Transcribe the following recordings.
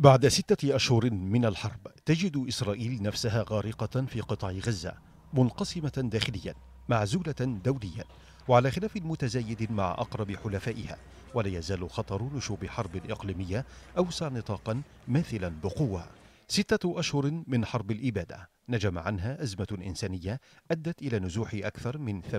بعد ستة أشهر من الحرب تجد إسرائيل نفسها غارقة في قطاع غزة منقسمة داخليا معزولة دوليا وعلى خلاف متزايد مع أقرب حلفائها ولا يزال خطر نشوب حرب إقليمية أوسع نطاقا ماثلا بقوة ستة أشهر من حرب الإبادة نجم عنها أزمة إنسانية أدت إلى نزوح أكثر من 80%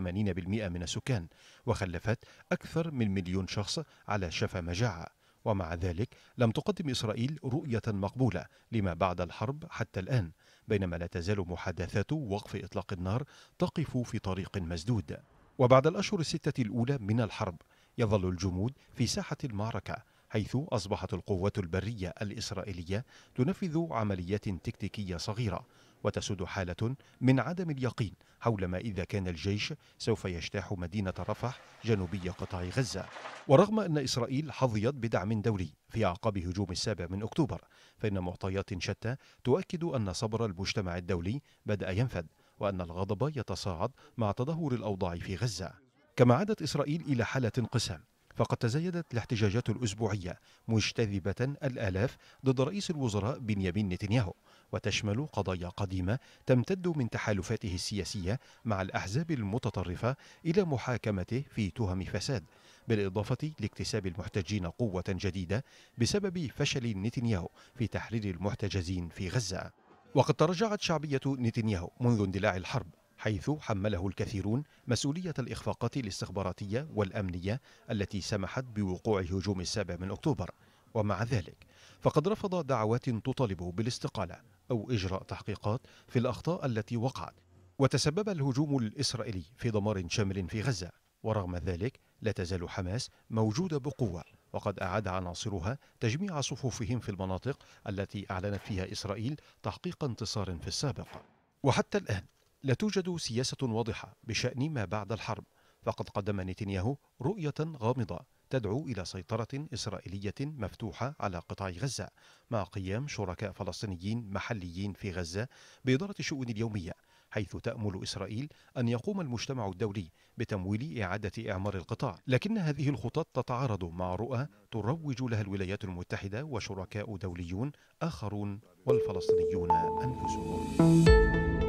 من السكان وخلفت أكثر من مليون شخص على شفا مجاعة ومع ذلك لم تقدم إسرائيل رؤية مقبولة لما بعد الحرب حتى الآن بينما لا تزال محادثات وقف إطلاق النار تقف في طريق مسدود وبعد الأشهر الستة الأولى من الحرب يظل الجمود في ساحة المعركة حيث أصبحت القوات البرية الإسرائيلية تنفذ عمليات تكتيكية صغيرة وتسود حالة من عدم اليقين حول ما إذا كان الجيش سوف يجتاح مدينة رفح جنوبي قطاع غزة ورغم أن إسرائيل حظيت بدعم دولي في أعقاب هجوم السابع من أكتوبر فإن معطيات شتى تؤكد أن صبر المجتمع الدولي بدأ ينفد وأن الغضب يتصاعد مع تدهور الأوضاع في غزة كما عادت إسرائيل إلى حالة انقسام فقد تزايدت الاحتجاجات الأسبوعية مجتذبة الآلاف ضد رئيس الوزراء بنيامين نتنياهو وتشمل قضايا قديمة تمتد من تحالفاته السياسية مع الأحزاب المتطرفة إلى محاكمته في تهم فساد بالإضافة لاكتساب المحتجين قوة جديدة بسبب فشل نتنياهو في تحرير المحتجزين في غزة وقد تراجعت شعبية نتنياهو منذ اندلاع الحرب حيث حمله الكثيرون مسؤولية الإخفاقات الاستخباراتية والأمنية التي سمحت بوقوع هجوم السابع من أكتوبر ومع ذلك فقد رفض دعوات تطالب بالاستقالة أو إجراء تحقيقات في الأخطاء التي وقعت وتسبب الهجوم الإسرائيلي في دمار شامل في غزة ورغم ذلك لا تزال حماس موجودة بقوة وقد أعاد عناصرها تجميع صفوفهم في المناطق التي أعلنت فيها إسرائيل تحقيق انتصار في السابق وحتى الآن لا توجد سياسة واضحة بشأن ما بعد الحرب فقد قدم نتنياهو رؤية غامضة تدعو إلى سيطرة إسرائيلية مفتوحة على قطاع غزة مع قيام شركاء فلسطينيين محليين في غزة بإدارة الشؤون اليومية حيث تأمل إسرائيل أن يقوم المجتمع الدولي بتمويل إعادة إعمار القطاع لكن هذه الخطط تتعارض مع رؤى تروج لها الولايات المتحدة وشركاء دوليون آخرون والفلسطينيون أنفسهم